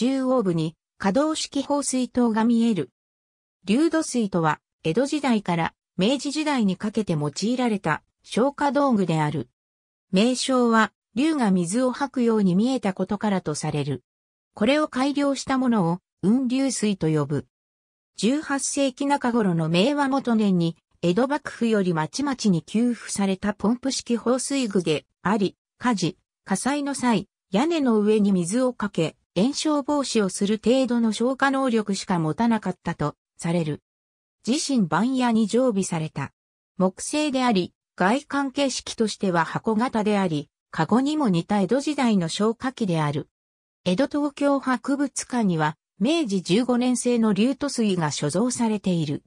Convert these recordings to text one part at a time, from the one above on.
中央部に可動式放水塔が見える。流土水とは、江戸時代から明治時代にかけて用いられた消火道具である。名称は、竜が水を吐くように見えたことからとされる。これを改良したものを、雲流水と呼ぶ。18世紀中頃の明和元年に、江戸幕府より町々に給付されたポンプ式放水具であり、火事、火災の際、屋根の上に水をかけ、炎症防止をする程度の消化能力しか持たなかったとされる。自身番屋に常備された。木製であり、外観形式としては箱型であり、カゴにも似た江戸時代の消火器である。江戸東京博物館には、明治15年製の竜都水が所蔵されている。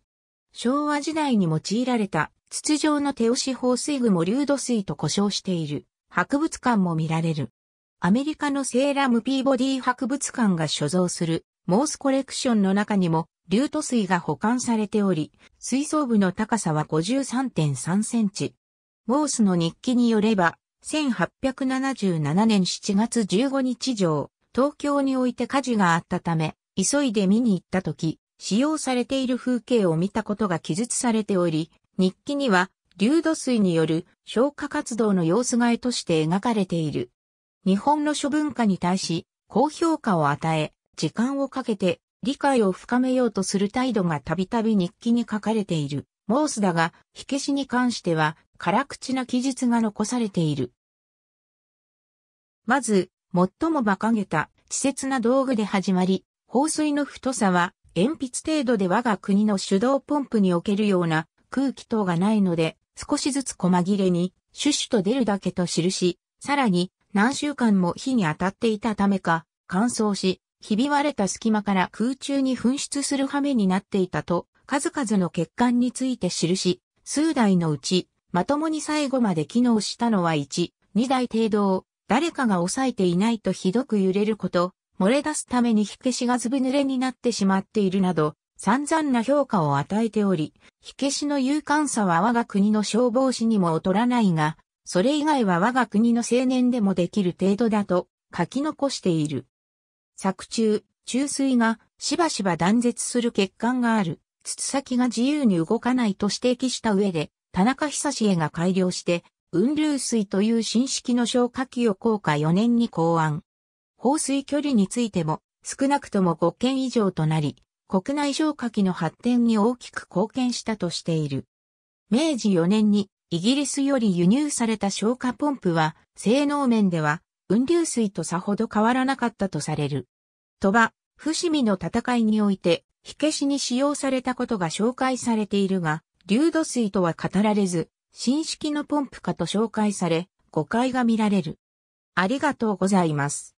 昭和時代に用いられた筒状の手押し放水具も竜土水と呼称している博物館も見られる。アメリカのセーラムピーボディ博物館が所蔵するモースコレクションの中にも流土水が保管されており、水槽部の高さは53.3センチ。モースの日記によれば、1877年7月15日上、東京において火事があったため、急いで見に行った時、使用されている風景を見たことが記述されており、日記には、流土水による消火活動の様子替えとして描かれている。日本の諸文化に対し、高評価を与え、時間をかけて理解を深めようとする態度がたびたび日記に書かれている。モースだが、火消しに関しては、辛口な記述が残されている。まず、最も馬鹿げた、稚拙な道具で始まり、放水の太さは、鉛筆程度で我が国の手動ポンプにおけるような空気等がないので、少しずつ細切れに、シュシュと出るだけと記し、さらに、何週間も火に当たっていたためか、乾燥し、ひび割れた隙間から空中に噴出する羽目になっていたと、数々の欠陥について記し、数台のうち、まともに最後まで機能したのは1、2台程度を、誰かが抑えていないとひどく揺れること、漏れ出すために火消しがずぶ濡れになってしまっているなど、散々な評価を与えており、火消しの勇敢さは我が国の消防士にも劣らないが、それ以外は我が国の青年でもできる程度だと書き残している。作中、注水がしばしば断絶する欠陥がある、筒先が自由に動かないと指摘した上で、田中久志へが改良して、雲流水という新式の消火器を効果4年に考案。放水距離についても少なくとも5件以上となり、国内消火器の発展に大きく貢献したとしている。明治4年にイギリスより輸入された消火ポンプは、性能面では、運流水とさほど変わらなかったとされる。と羽、伏見の戦いにおいて、火消しに使用されたことが紹介されているが、流度水とは語られず、新式のポンプかと紹介され、誤解が見られる。ありがとうございます。